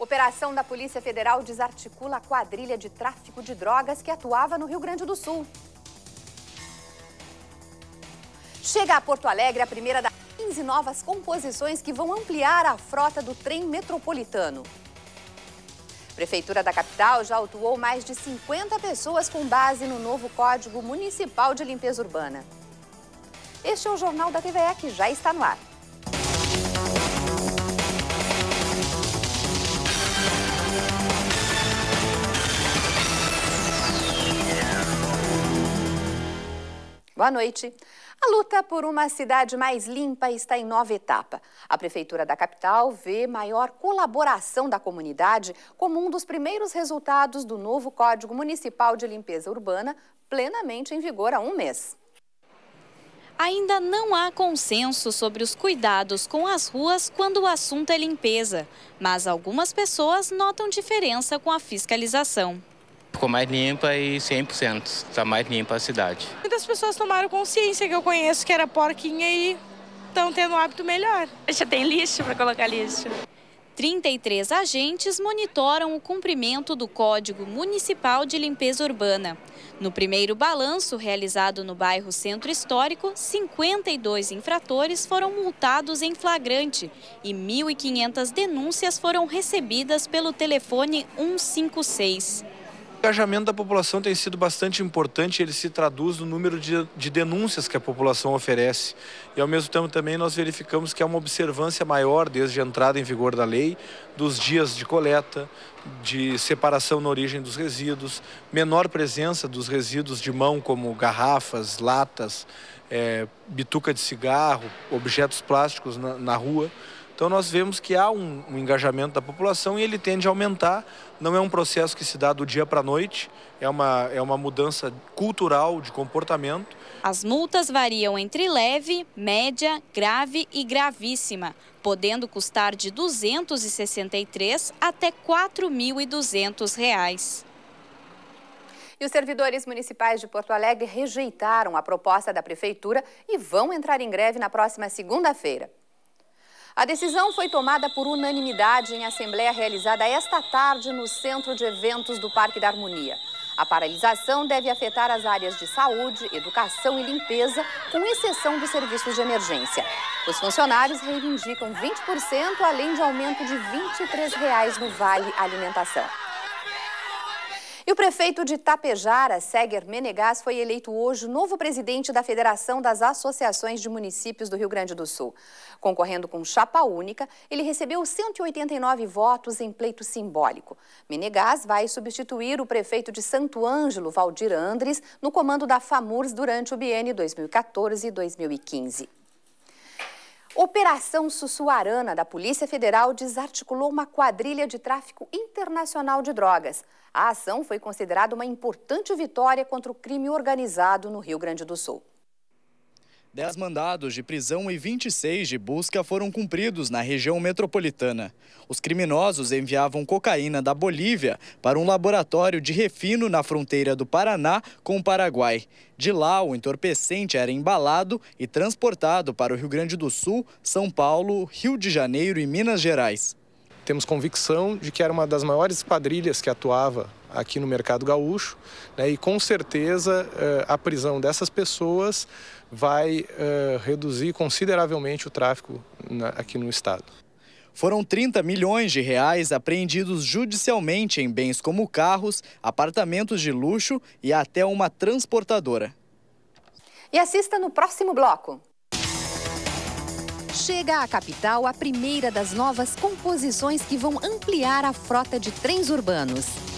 Operação da Polícia Federal desarticula a quadrilha de tráfico de drogas que atuava no Rio Grande do Sul. Chega a Porto Alegre a primeira das 15 novas composições que vão ampliar a frota do trem metropolitano. Prefeitura da capital já autuou mais de 50 pessoas com base no novo Código Municipal de Limpeza Urbana. Este é o Jornal da TVE que já está no ar. Boa noite. A luta por uma cidade mais limpa está em nova etapa. A Prefeitura da capital vê maior colaboração da comunidade como um dos primeiros resultados do novo Código Municipal de Limpeza Urbana, plenamente em vigor há um mês. Ainda não há consenso sobre os cuidados com as ruas quando o assunto é limpeza, mas algumas pessoas notam diferença com a fiscalização. Ficou mais limpa e 100%, está mais limpa a cidade. Muitas pessoas tomaram consciência que eu conheço que era porquinha e estão tendo um hábito melhor. Já tem lixo para colocar lixo. 33 agentes monitoram o cumprimento do Código Municipal de Limpeza Urbana. No primeiro balanço, realizado no bairro Centro Histórico, 52 infratores foram multados em flagrante e 1.500 denúncias foram recebidas pelo telefone 156. O engajamento da população tem sido bastante importante, ele se traduz no número de, de, denúncias que a população oferece. E, ao mesmo tempo, também nós verificamos que há uma observância maior, desde a entrada em vigor da lei, dos dias de coleta, de separação na origem dos resíduos, menor presença dos resíduos de mão, como garrafas, latas, é, bituca de cigarro, objetos plásticos na, na rua. Então nós vemos que há um, um, engajamento da população e ele tende a aumentar. Não é um processo que se dá do dia para a noite, é uma, é uma mudança cultural de comportamento. As multas variam entre leve, média, grave e gravíssima, podendo custar de R$ 263 até R$ 4.200. E os servidores municipais de Porto Alegre rejeitaram a proposta da prefeitura e vão entrar em greve na próxima segunda-feira. A decisão foi tomada por unanimidade em assembleia realizada esta tarde no Centro de Eventos do Parque da Harmonia. A paralisação deve afetar as áreas de saúde, educação e limpeza, com exceção dos serviços de emergência. Os funcionários reivindicam 20%, além de aumento de R$ 23 reais no Vale Alimentação. E o prefeito de Tapejara, Seger Menegás, foi eleito hoje novo presidente da Federação das Associações de Municípios do Rio Grande do Sul. Concorrendo com chapa única, ele recebeu 189 votos em pleito simbólico. Menegás vai substituir o prefeito de Santo Ângelo, Valdir Andres, no comando da FAMURS durante o biênio 2014 2015. Operação Sussuarana da Polícia Federal desarticulou uma quadrilha de tráfico internacional de drogas. A ação foi considerada uma importante vitória contra o crime organizado no Rio Grande do Sul. Dez mandados de prisão e 26 de busca foram cumpridos na região metropolitana. Os criminosos enviavam cocaína da Bolívia para um laboratório de refino na fronteira do Paraná com o Paraguai. De lá, o entorpecente era embalado e transportado para o Rio Grande do Sul, São Paulo, Rio de Janeiro e Minas Gerais temos convicção de que era uma das maiores quadrilhas que atuava aqui no mercado gaúcho, né, e com certeza eh, a prisão dessas pessoas vai eh, reduzir consideravelmente o tráfico aqui no estado. Foram 30 milhões de reais apreendidos judicialmente em bens como carros, apartamentos de luxo e até uma transportadora. E assista no próximo bloco chega à capital a primeira das novas composições que vão ampliar a frota de trens urbanos.